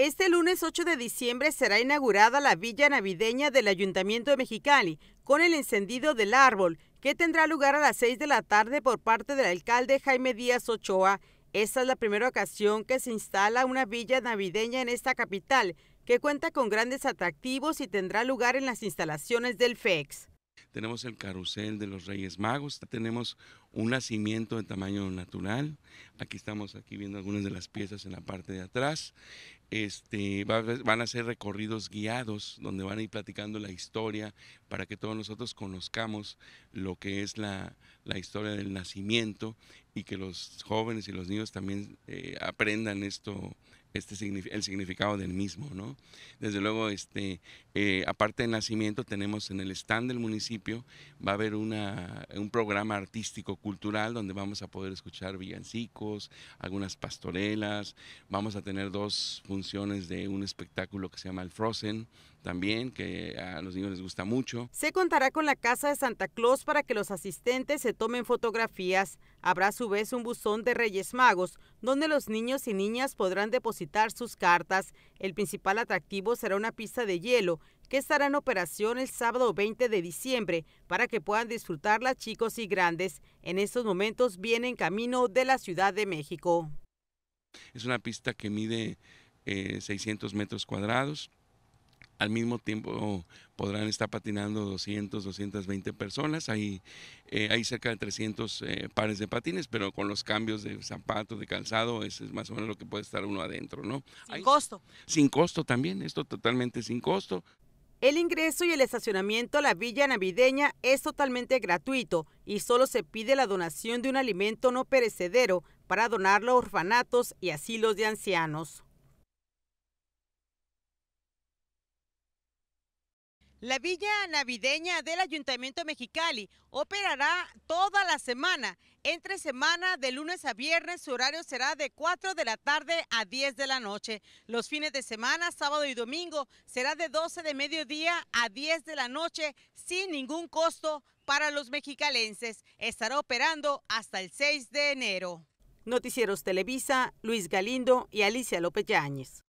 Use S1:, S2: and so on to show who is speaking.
S1: Este lunes 8 de diciembre será inaugurada la Villa Navideña del Ayuntamiento de Mexicali con el encendido del árbol, que tendrá lugar a las 6 de la tarde por parte del alcalde Jaime Díaz Ochoa. Esta es la primera ocasión que se instala una villa navideña en esta capital, que cuenta con grandes atractivos y tendrá lugar en las instalaciones del FEX
S2: tenemos el carrusel de los Reyes Magos, tenemos un nacimiento de tamaño natural. Aquí estamos aquí viendo algunas de las piezas en la parte de atrás. Este, van a ser recorridos guiados donde van a ir platicando la historia para que todos nosotros conozcamos lo que es la, la historia del nacimiento y que los jóvenes y los niños también eh, aprendan esto, este, el significado del mismo, ¿no? Desde luego, este, eh, aparte del nacimiento, tenemos en el stand del municipio, va a haber una, un programa artístico cultural donde vamos a poder escuchar villancicos, algunas pastorelas, vamos a tener dos funciones de un espectáculo que se llama el Frozen, también, que a los niños les gusta mucho.
S1: Se contará con la Casa de Santa Claus para que los asistentes se tomen fotografías. Habrá a su vez un buzón de Reyes Magos, donde los niños y niñas podrán depositar sus cartas. El principal atractivo será una pista de hielo, que estará en operación el sábado 20 de diciembre, para que puedan disfrutarla chicos y grandes. En estos momentos viene en camino de la Ciudad de México.
S2: Es una pista que mide 600 eh, metros cuadrados, al mismo tiempo podrán estar patinando 200, 220 personas. Hay, eh, cerca de 300 eh, pares de patines, pero con los cambios de zapatos, de calzado, es más o menos lo que puede estar uno adentro, ¿no? Sin costo. Sin costo también, esto totalmente sin costo.
S1: El ingreso y el estacionamiento a la villa navideña es totalmente gratuito y solo se pide la donación de un alimento no perecedero para donarlo a orfanatos y asilos de ancianos. La villa navideña del Ayuntamiento Mexicali operará toda la semana. Entre semana, de lunes a viernes, su horario será de 4 de la tarde a 10 de la noche. Los fines de semana, sábado y domingo, será de 12 de mediodía a 10 de la noche, sin ningún costo para los mexicalenses. Estará operando hasta el 6 de enero. Noticieros Televisa, Luis Galindo y Alicia López Yáñez.